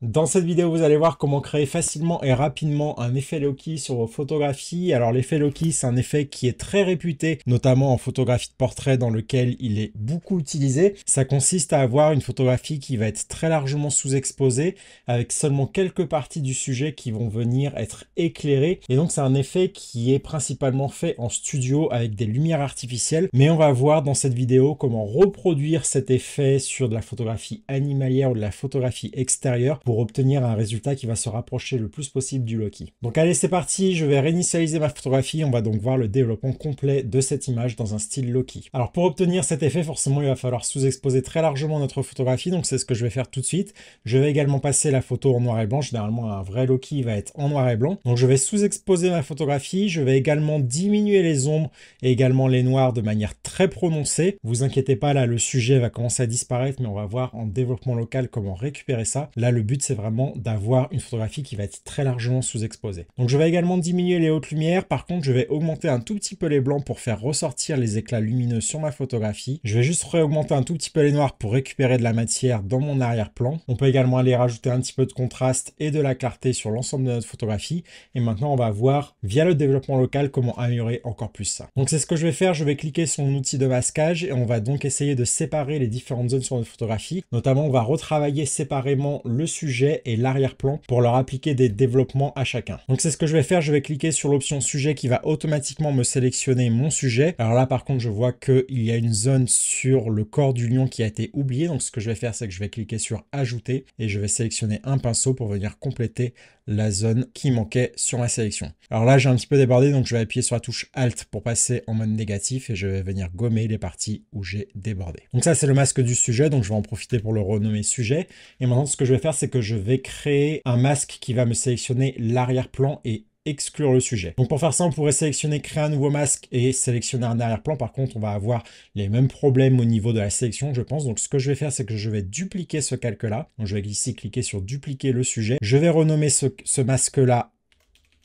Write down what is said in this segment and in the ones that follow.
Dans cette vidéo, vous allez voir comment créer facilement et rapidement un effet Loki sur vos photographies. Alors l'effet Loki, c'est un effet qui est très réputé, notamment en photographie de portrait dans lequel il est beaucoup utilisé. Ça consiste à avoir une photographie qui va être très largement sous-exposée, avec seulement quelques parties du sujet qui vont venir être éclairées. Et donc c'est un effet qui est principalement fait en studio avec des lumières artificielles. Mais on va voir dans cette vidéo comment reproduire cet effet sur de la photographie animalière ou de la photographie extérieure pour obtenir un résultat qui va se rapprocher le plus possible du Loki. Donc allez, c'est parti, je vais réinitialiser ma photographie, on va donc voir le développement complet de cette image dans un style Loki. Alors pour obtenir cet effet, forcément, il va falloir sous-exposer très largement notre photographie, donc c'est ce que je vais faire tout de suite. Je vais également passer la photo en noir et blanc, généralement un vrai Loki va être en noir et blanc. Donc je vais sous-exposer ma photographie, je vais également diminuer les ombres et également les noirs de manière très prononcée. Vous inquiétez pas, là le sujet va commencer à disparaître, mais on va voir en développement local comment récupérer ça. Là le but c'est vraiment d'avoir une photographie qui va être très largement sous-exposée. Donc je vais également diminuer les hautes lumières. Par contre, je vais augmenter un tout petit peu les blancs pour faire ressortir les éclats lumineux sur ma photographie. Je vais juste réaugmenter un tout petit peu les noirs pour récupérer de la matière dans mon arrière-plan. On peut également aller rajouter un petit peu de contraste et de la clarté sur l'ensemble de notre photographie. Et maintenant, on va voir via le développement local comment améliorer encore plus ça. Donc c'est ce que je vais faire. Je vais cliquer sur mon outil de masquage et on va donc essayer de séparer les différentes zones sur notre photographie. Notamment, on va retravailler séparément le sujet et l'arrière-plan pour leur appliquer des développements à chacun. Donc c'est ce que je vais faire, je vais cliquer sur l'option sujet qui va automatiquement me sélectionner mon sujet. Alors là par contre je vois qu'il y a une zone sur le corps du lion qui a été oubliée, donc ce que je vais faire c'est que je vais cliquer sur ajouter et je vais sélectionner un pinceau pour venir compléter la zone qui manquait sur ma sélection. Alors là, j'ai un petit peu débordé, donc je vais appuyer sur la touche Alt pour passer en mode négatif et je vais venir gommer les parties où j'ai débordé. Donc ça, c'est le masque du sujet, donc je vais en profiter pour le renommer sujet. Et maintenant, ce que je vais faire, c'est que je vais créer un masque qui va me sélectionner l'arrière-plan et exclure le sujet. Donc pour faire ça, on pourrait sélectionner créer un nouveau masque et sélectionner un arrière-plan. Par contre, on va avoir les mêmes problèmes au niveau de la sélection, je pense. Donc ce que je vais faire, c'est que je vais dupliquer ce calque-là. Donc je vais ici cliquer sur dupliquer le sujet. Je vais renommer ce masque-là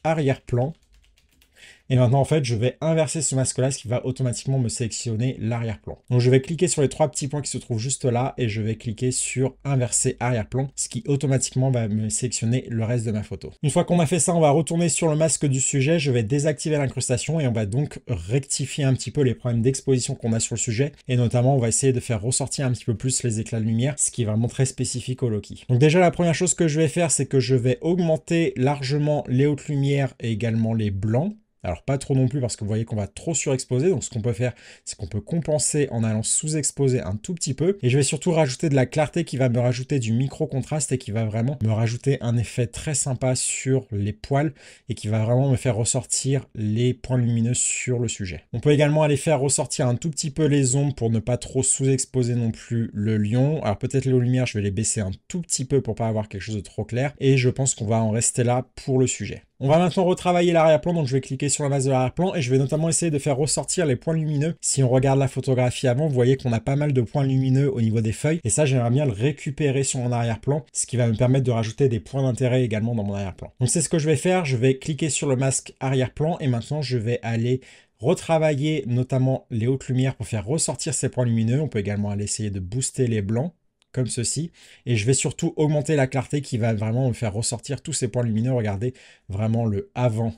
arrière-plan. Et maintenant, en fait, je vais inverser ce masque-là, ce qui va automatiquement me sélectionner l'arrière-plan. Donc, je vais cliquer sur les trois petits points qui se trouvent juste là et je vais cliquer sur inverser arrière-plan, ce qui automatiquement va me sélectionner le reste de ma photo. Une fois qu'on a fait ça, on va retourner sur le masque du sujet. Je vais désactiver l'incrustation et on va donc rectifier un petit peu les problèmes d'exposition qu'on a sur le sujet. Et notamment, on va essayer de faire ressortir un petit peu plus les éclats de lumière, ce qui est vraiment très spécifique au Loki. Donc déjà, la première chose que je vais faire, c'est que je vais augmenter largement les hautes lumières et également les blancs alors pas trop non plus parce que vous voyez qu'on va trop surexposer. Donc ce qu'on peut faire, c'est qu'on peut compenser en allant sous-exposer un tout petit peu. Et je vais surtout rajouter de la clarté qui va me rajouter du micro-contraste et qui va vraiment me rajouter un effet très sympa sur les poils et qui va vraiment me faire ressortir les points lumineux sur le sujet. On peut également aller faire ressortir un tout petit peu les ombres pour ne pas trop sous-exposer non plus le lion. Alors peut-être les lumières, je vais les baisser un tout petit peu pour pas avoir quelque chose de trop clair. Et je pense qu'on va en rester là pour le sujet. On va maintenant retravailler l'arrière-plan, donc je vais cliquer sur la masse de l'arrière-plan et je vais notamment essayer de faire ressortir les points lumineux. Si on regarde la photographie avant, vous voyez qu'on a pas mal de points lumineux au niveau des feuilles et ça, j'aimerais bien le récupérer sur mon arrière-plan, ce qui va me permettre de rajouter des points d'intérêt également dans mon arrière-plan. Donc c'est ce que je vais faire, je vais cliquer sur le masque arrière-plan et maintenant je vais aller retravailler notamment les hautes lumières pour faire ressortir ces points lumineux. On peut également aller essayer de booster les blancs comme ceci. Et je vais surtout augmenter la clarté qui va vraiment me faire ressortir tous ces points lumineux. Regardez vraiment le avant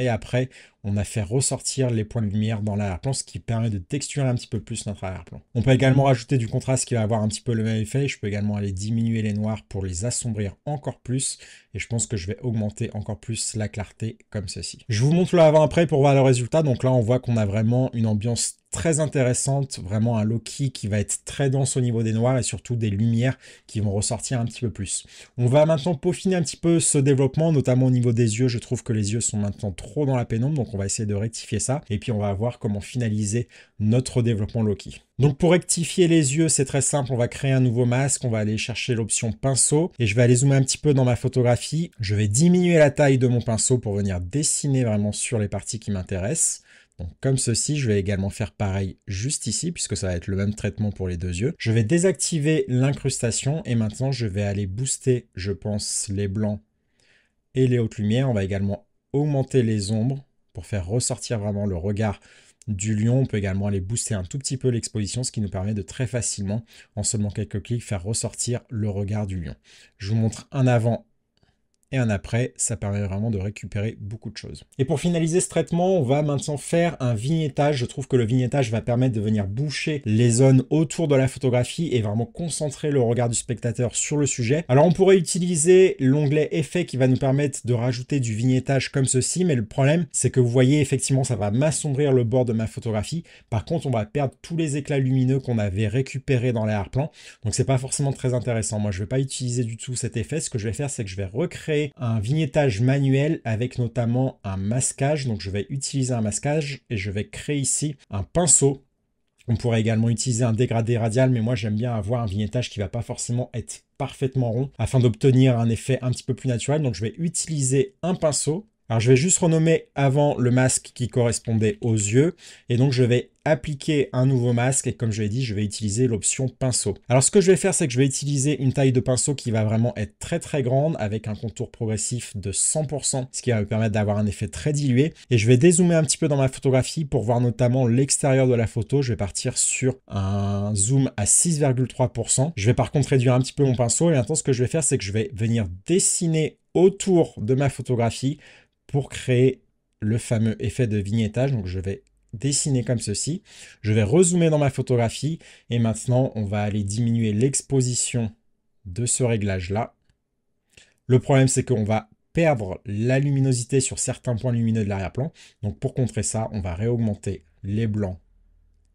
et après, on a fait ressortir les points de lumière dans l'arrière-plan, ce qui permet de texturer un petit peu plus notre arrière-plan. On peut également mhm. rajouter du contraste qui va avoir un petit peu le même effet. Je peux également aller diminuer les noirs pour les assombrir encore plus. Et je pense que je vais augmenter encore plus la clarté comme ceci. Je vous montre le avant-après pour voir le résultat. Donc là, on voit qu'on a vraiment une ambiance très intéressante, vraiment un Loki qui va être très dense au niveau des noirs et surtout des lumières qui vont ressortir un petit peu plus. On va maintenant peaufiner un petit peu ce développement, notamment au niveau des yeux. Je trouve que les yeux sont maintenant trop dans la pénombre, donc on va essayer de rectifier ça. Et puis on va voir comment finaliser notre développement Loki. Donc pour rectifier les yeux, c'est très simple, on va créer un nouveau masque, on va aller chercher l'option pinceau et je vais aller zoomer un petit peu dans ma photographie. Je vais diminuer la taille de mon pinceau pour venir dessiner vraiment sur les parties qui m'intéressent comme ceci, je vais également faire pareil juste ici, puisque ça va être le même traitement pour les deux yeux. Je vais désactiver l'incrustation et maintenant je vais aller booster, je pense, les blancs et les hautes lumières. On va également augmenter les ombres pour faire ressortir vraiment le regard du lion. On peut également aller booster un tout petit peu l'exposition, ce qui nous permet de très facilement, en seulement quelques clics, faire ressortir le regard du lion. Je vous montre un avant et un après, ça permet vraiment de récupérer beaucoup de choses. Et pour finaliser ce traitement, on va maintenant faire un vignettage. Je trouve que le vignettage va permettre de venir boucher les zones autour de la photographie et vraiment concentrer le regard du spectateur sur le sujet. Alors on pourrait utiliser l'onglet effet qui va nous permettre de rajouter du vignettage comme ceci, mais le problème c'est que vous voyez effectivement ça va m'assombrir le bord de ma photographie. Par contre on va perdre tous les éclats lumineux qu'on avait récupérés dans l'arrière-plan, donc c'est pas forcément très intéressant. Moi je vais pas utiliser du tout cet effet, ce que je vais faire c'est que je vais recréer un vignettage manuel avec notamment un masquage. Donc je vais utiliser un masquage et je vais créer ici un pinceau on pourrait également utiliser un dégradé radial, mais moi j'aime bien avoir un vignettage qui va pas forcément être parfaitement rond afin d'obtenir un effet un petit peu plus naturel. Donc je vais utiliser un pinceau. Alors je vais juste renommer avant le masque qui correspondait aux yeux et donc je vais appliquer un nouveau masque et comme je l'ai dit, je vais utiliser l'option pinceau. Alors ce que je vais faire, c'est que je vais utiliser une taille de pinceau qui va vraiment être très très grande avec un contour progressif de 100%, ce qui va me permettre d'avoir un effet très dilué. Et je vais dézoomer un petit peu dans ma photographie pour voir notamment l'extérieur de la photo. Je vais partir sur un zoom à 6,3%. Je vais par contre réduire un petit peu mon pinceau et maintenant ce que je vais faire, c'est que je vais venir dessiner autour de ma photographie pour créer le fameux effet de vignettage. Donc je vais dessiner comme ceci. Je vais rezoomer dans ma photographie et maintenant on va aller diminuer l'exposition de ce réglage-là. Le problème c'est qu'on va perdre la luminosité sur certains points lumineux de l'arrière-plan. Donc pour contrer ça, on va réaugmenter les blancs,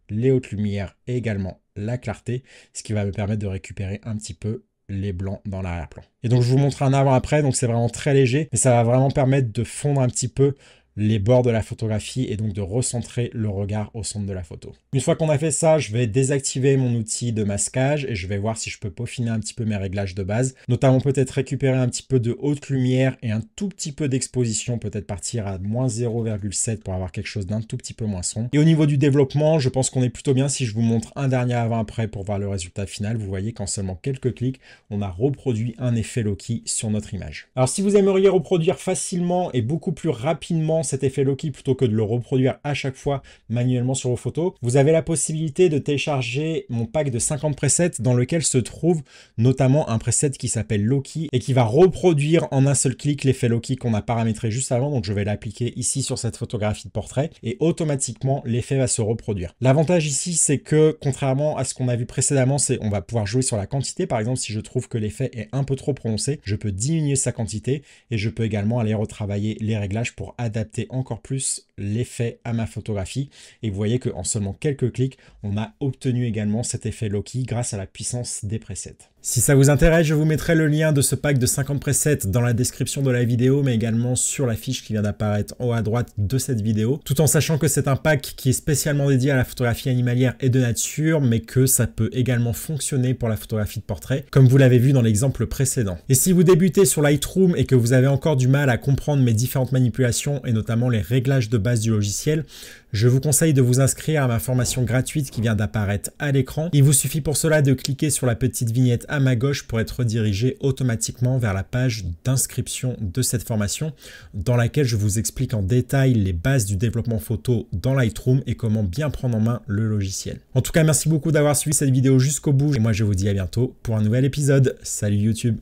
les hautes lumières et également la clarté, ce qui va me permettre de récupérer un petit peu les blancs dans l'arrière-plan. Et donc je vous montre un avant-après, donc c'est vraiment très léger, mais ça va vraiment permettre de fondre un petit peu les bords de la photographie et donc de recentrer le regard au centre de la photo. Une fois qu'on a fait ça, je vais désactiver mon outil de masquage et je vais voir si je peux peaufiner un petit peu mes réglages de base, notamment peut-être récupérer un petit peu de haute lumière et un tout petit peu d'exposition, peut-être partir à moins 0,7 pour avoir quelque chose d'un tout petit peu moins sombre. Et au niveau du développement, je pense qu'on est plutôt bien si je vous montre un dernier avant-après pour voir le résultat final. Vous voyez qu'en seulement quelques clics, on a reproduit un effet Loki sur notre image. Alors si vous aimeriez reproduire facilement et beaucoup plus rapidement cet effet Loki plutôt que de le reproduire à chaque fois manuellement sur vos photos. Vous avez la possibilité de télécharger mon pack de 50 presets dans lequel se trouve notamment un preset qui s'appelle Loki et qui va reproduire en un seul clic l'effet Loki qu'on a paramétré juste avant. Donc je vais l'appliquer ici sur cette photographie de portrait et automatiquement l'effet va se reproduire. L'avantage ici c'est que contrairement à ce qu'on a vu précédemment, c'est on va pouvoir jouer sur la quantité. Par exemple, si je trouve que l'effet est un peu trop prononcé, je peux diminuer sa quantité et je peux également aller retravailler les réglages pour adapter encore plus l'effet à ma photographie. Et vous voyez en seulement quelques clics, on a obtenu également cet effet Loki grâce à la puissance des presets. Si ça vous intéresse, je vous mettrai le lien de ce pack de 50 presets dans la description de la vidéo, mais également sur la fiche qui vient d'apparaître en haut à droite de cette vidéo, tout en sachant que c'est un pack qui est spécialement dédié à la photographie animalière et de nature, mais que ça peut également fonctionner pour la photographie de portrait, comme vous l'avez vu dans l'exemple précédent. Et si vous débutez sur Lightroom et que vous avez encore du mal à comprendre mes différentes manipulations et notamment les réglages de base du logiciel, je vous conseille de vous inscrire à ma formation gratuite qui vient d'apparaître à l'écran. Il vous suffit pour cela de cliquer sur la petite vignette à ma gauche pour être redirigé automatiquement vers la page d'inscription de cette formation dans laquelle je vous explique en détail les bases du développement photo dans Lightroom et comment bien prendre en main le logiciel. En tout cas, merci beaucoup d'avoir suivi cette vidéo jusqu'au bout et moi je vous dis à bientôt pour un nouvel épisode. Salut YouTube